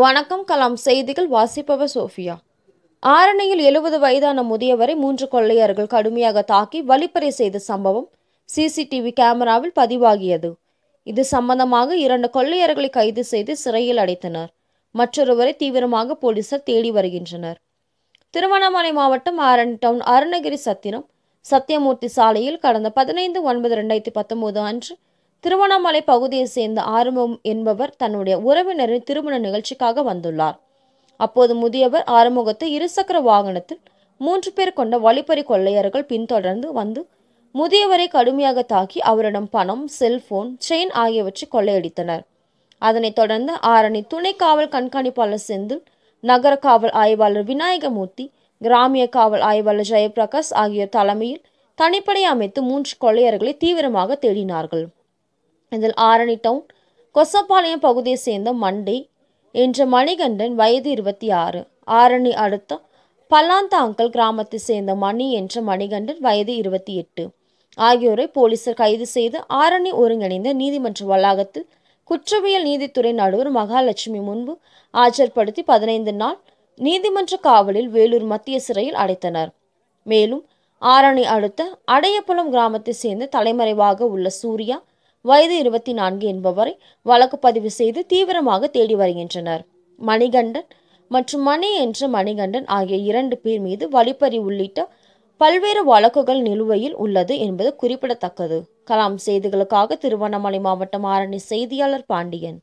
வணக்கம் கலாம் செய்திகள் வாசிப்பவர் சோஃபியா ஆரணியில் எழுபது வயதான முதியவரை மூன்று கொள்ளையர்கள் கடுமையாக தாக்கி வழிப்பறை செய்த சம்பவம் சிசிடிவி கேமராவில் பதிவாகியது இது சம்பந்தமாக இரண்டு கொள்ளையர்களை கைது செய்து சிறையில் அடைத்தனர் மற்றொருவரை தீவிரமாக போலீசார் தேடி வருகின்றனர் திருவண்ணாமலை மாவட்டம் ஆரணி டவுன் அருணகிரி சத்திரம் சத்தியமூர்த்தி சாலையில் கடந்த பதினைந்து ஒன்பது ரெண்டாயிரத்தி பத்தொன்பது அன்று திருவண்ணாமலை பகுதியை சேர்ந்த ஆரம்பம் என்பவர் தன்னுடைய உறவினரின் திருமண நிகழ்ச்சிக்காக வந்துள்ளார் அப்போது முதியவர் ஆறுமுகத்தை இருசக்கர வாகனத்தில் மூன்று பேர் கொண்ட வழிப்பறி கொள்ளையர்கள் பின்தொடர்ந்து வந்து முதியவரை கடுமையாக தாக்கி அவரிடம் பணம் செல்போன் செயின் ஆகியவற்றை கொள்ளையடித்தனர் அதனைத் தொடர்ந்து ஆரணி துணை காவல் கண்காணிப்பாளர் செந்தில் நகர காவல் ஆய்வாளர் விநாயகமூர்த்தி கிராமிய காவல் ஆய்வாளர் ஜெயபிரகாஷ் ஆகியோர் தலைமையில் தனிப்படை அமைத்து மூன்று கொள்ளையர்களை தீவிரமாக தேடினார்கள் இதில் ஆரணி டவுன் கொசப்பாளையம் பகுதியை சேர்ந்த மண்டி என்ற மணிகண்டன் வயது இருபத்தி ஆறு ஆரணி அடுத்த பல்லாந்தாங்கல் கிராமத்தை சேர்ந்த மணி என்ற மணிகண்டன் வயது இருபத்தி எட்டு ஆகியோரை போலீசார் கைது செய்து ஆரணி ஒருங்கிணைந்த நீதிமன்ற வளாகத்தில் குற்றவியல் நீதித்துறை நடுவர் மகாலட்சுமி முன்பு ஆஜர்படுத்தி பதினைந்து நாள் நீதிமன்ற காவலில் வேலூர் மத்திய சிறையில் அடைத்தனர் மேலும் ஆரணி அடுத்த அடையப்புலம் கிராமத்தை சேர்ந்த தலைமறைவாக உள்ள சூர்யா வயது இருபத்தி நான்கு என்பவரை வழக்கு பதிவு செய்து தீவிரமாக தேடி வருகின்றனர் மணிகண்டன் மற்றும் மணி என்ற மணிகண்டன் ஆகிய இரண்டு பேர் மீது வழிப்பறி உள்ளிட்ட பல்வேறு வழக்குகள் நிலுவையில் உள்ளது என்பது குறிப்பிடத்தக்கது கலாம் செய்திகளுக்காக திருவண்ணாமலை மாவட்டம் ஆரணி செய்தியாளர் பாண்டியன்